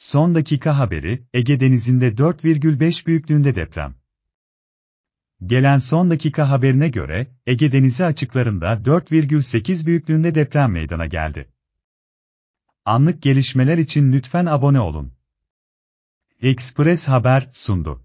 Son dakika haberi, Ege Denizi'nde 4,5 büyüklüğünde deprem. Gelen son dakika haberine göre, Ege Denizi açıklarında 4,8 büyüklüğünde deprem meydana geldi. Anlık gelişmeler için lütfen abone olun. Express Haber sundu.